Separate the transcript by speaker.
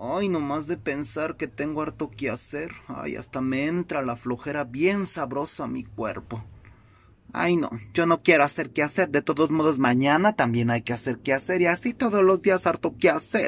Speaker 1: Ay, nomás de pensar que tengo harto que hacer. Ay, hasta me entra la flojera bien sabroso a mi cuerpo. Ay, no, yo no quiero hacer que hacer. De todos modos, mañana también hay que hacer que hacer. Y así todos los días harto que hacer.